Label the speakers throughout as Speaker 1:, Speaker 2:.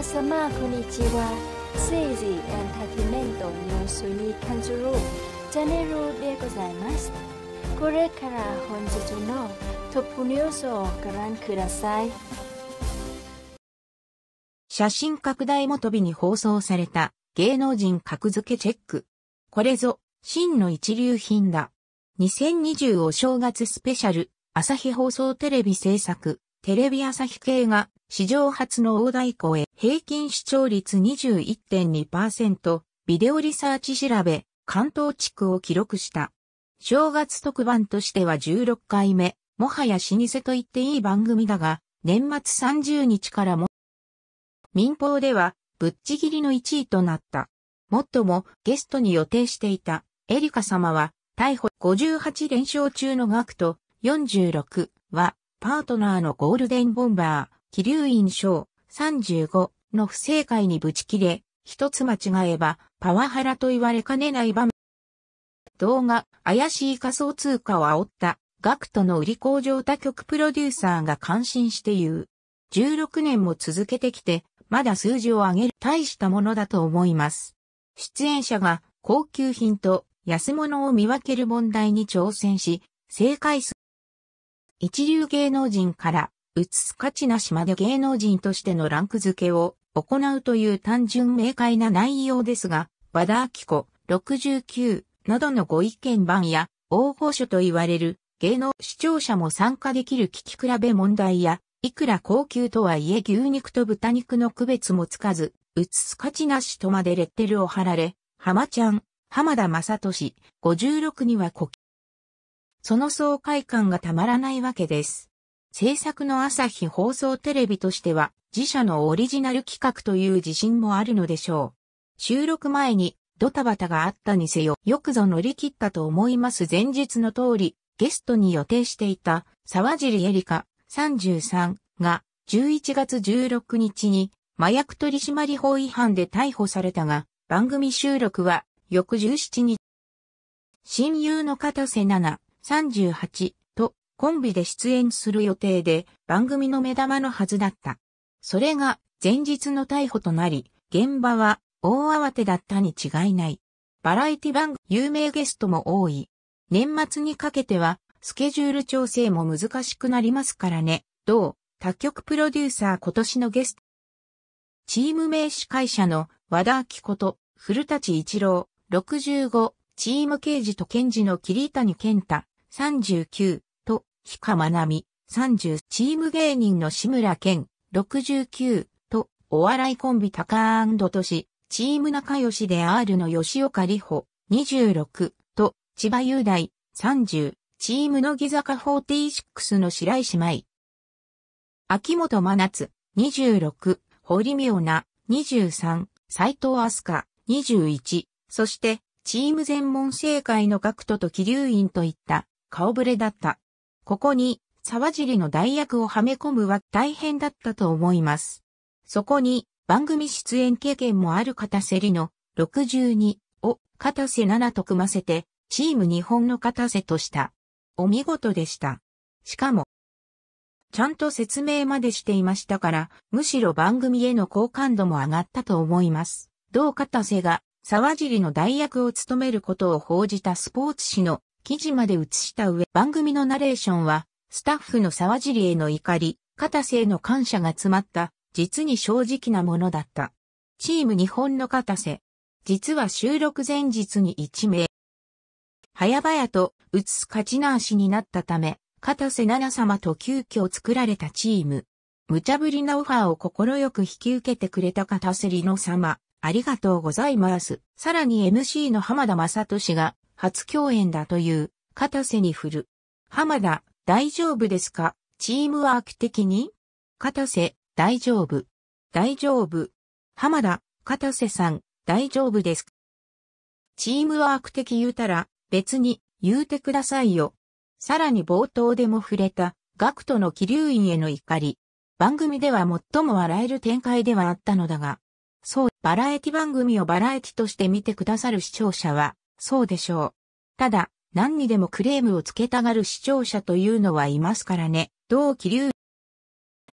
Speaker 1: 皆様こんにちは政治エンターテイメントニュースに関するチャンネルでございますこれから本日のトップニュースをご覧ください写真拡大もとびに放送された芸能人格付けチェックこれぞ真の一流品だ2020お正月スペシャル朝日放送テレビ制作テレビ朝日系が史上初の大太鼓へ平均視聴率21.2%、ビデオリサーチ調べ、関東地区を記録した。正月特番としては16回目、もはや老舗と言っていい番組だが、年末30日からも、民放では、ぶっちぎりの1位となった。もっとも、ゲストに予定していた、エリカ様は、逮捕58連勝中の学徒46は、パートナーのゴールデンボンバー、気流印象35の不正解にぶち切れ、一つ間違えばパワハラと言われかねない場面。動画、怪しい仮想通貨を煽った、ガクトの売り工場他局プロデューサーが感心して言う。16年も続けてきて、まだ数字を上げる大したものだと思います。出演者が高級品と安物を見分ける問題に挑戦し、正解数一流芸能人から、うつすかちなしまで芸能人としてのランク付けを行うという単純明快な内容ですが、和田明子69などのご意見番や、応募書と言われる芸能視聴者も参加できる聞き比べ問題や、いくら高級とはいえ牛肉と豚肉の区別もつかず、うつすかちなしとまでレッテルを貼られ、浜ちゃん、浜田正俊、56には呼その爽快感がたまらないわけです。制作の朝日放送テレビとしては自社のオリジナル企画という自信もあるのでしょう。収録前にドタバタがあったにせよ、よくぞ乗り切ったと思います前日の通り、ゲストに予定していた沢尻エリカ33が11月16日に麻薬取締法違反で逮捕されたが、番組収録は翌17日。親友の片瀬奈々、38とコンビで出演する予定で番組の目玉のはずだった。それが前日の逮捕となり、現場は大慌てだったに違いない。バラエティ番組、有名ゲストも多い。年末にかけてはスケジュール調整も難しくなりますからね。どう他局プロデューサー今年のゲスト。チーム名司会者の和田明子と古立一郎、65、チーム刑事と検事の桐谷健太、39と、ひかまなみ、30チーム芸人の志村健ん、69と、お笑いコンビタカーとし、チーム仲良しで R の吉岡里穂26と、千葉雄大、30チーム乃木坂46の白石舞。秋元真夏、26、堀美央奈、23、斎藤飛鳥、21、そして、チーム全問正解の学徒と気流院といった顔ぶれだった。ここに、沢尻の代役をはめ込むは大変だったと思います。そこに、番組出演経験もある片瀬里の62を片瀬7と組ませて、チーム日本の片瀬とした。お見事でした。しかも、ちゃんと説明までしていましたから、むしろ番組への好感度も上がったと思います。同片瀬が沢尻の代役を務めることを報じたスポーツ紙の記事まで移した上、番組のナレーションは、スタッフの沢尻への怒り、片瀬への感謝が詰まった、実に正直なものだった。チーム日本の片瀬。実は収録前日に一名。早々と、移す勝ち直しになったため、片瀬奈々様と急遽作られたチーム。無茶ぶりなオファーを心よく引き受けてくれた片瀬里乃様、ありがとうございます。さらに MC の浜田正俊が、初共演だという、片瀬に振る。浜田、大丈夫ですかチームワーク的に片瀬、大丈夫。大丈夫。浜田、片瀬さん、大丈夫ですチームワーク的言うたら、別に、言うてくださいよ。さらに冒頭でも触れた、ガクトの気流院への怒り。番組では最も笑える展開ではあったのだが、そう、バラエティ番組をバラエティとして見てくださる視聴者は、そうでしょう。ただ、何にでもクレームをつけたがる視聴者というのはいますからね。同期流。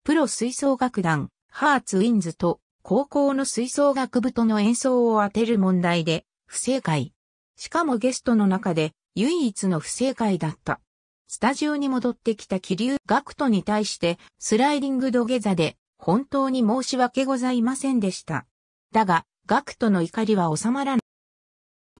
Speaker 1: プロ吹奏楽団、ハーツウィンズと高校の吹奏楽部との演奏を当てる問題で、不正解。しかもゲストの中で唯一の不正解だった。スタジオに戻ってきた気流ガクトに対してスライディング土下座で本当に申し訳ございませんでした。だが、ガクトの怒りは収まらない。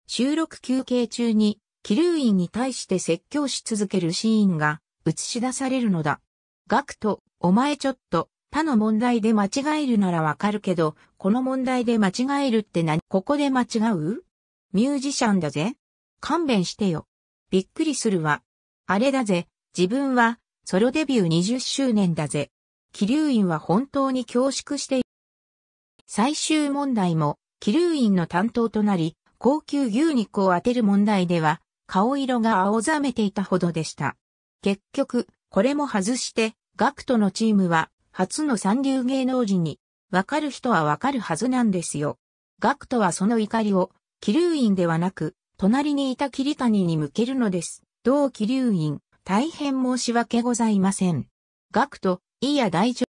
Speaker 1: 収録休憩中に、キーインに対して説教し続けるシーンが映し出されるのだ。ガクト、お前ちょっと、他の問題で間違えるならわかるけど、この問題で間違えるって何ここで間違うミュージシャンだぜ。勘弁してよ。びっくりするわ。あれだぜ。自分は、ソロデビュー20周年だぜ。キ気インは本当に恐縮して最終問題も、キ気インの担当となり、高級牛肉を当てる問題では、顔色が青ざめていたほどでした。結局、これも外して、ガクトのチームは、初の三流芸能人に、わかる人はわかるはずなんですよ。ガクトはその怒りを、ウイ院ではなく、隣にいた桐谷に向けるのです。同ウ流ン、大変申し訳ございません。ガクト、いいや大丈夫。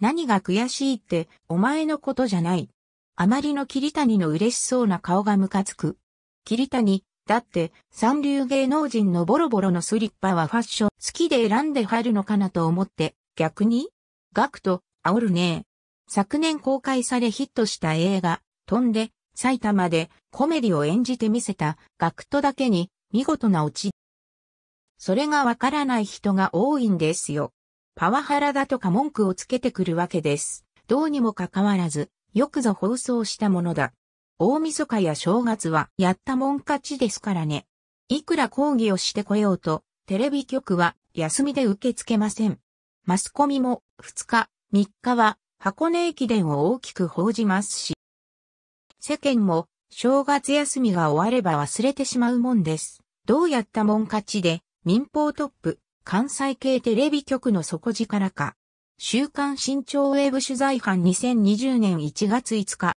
Speaker 1: 何が悔しいって、お前のことじゃない。あまりの桐谷の嬉しそうな顔がムカつく。桐谷、だって、三流芸能人のボロボロのスリッパはファッション好きで選んで入るのかなと思って、逆にガクト、煽るね昨年公開されヒットした映画、飛んで、埼玉でコメディを演じてみせたガクトだけに見事なオチ。それがわからない人が多いんですよ。パワハラだとか文句をつけてくるわけです。どうにもかかわらず、よくぞ放送したものだ。大晦日や正月はやったもん勝ちですからね。いくら抗議をしてこようと、テレビ局は休みで受け付けません。マスコミも2日、3日は箱根駅伝を大きく報じますし、世間も正月休みが終われば忘れてしまうもんです。どうやったもん勝ちで民放トップ、関西系テレビ局の底力か。週刊新潮ウェブ取材班2020年1月5日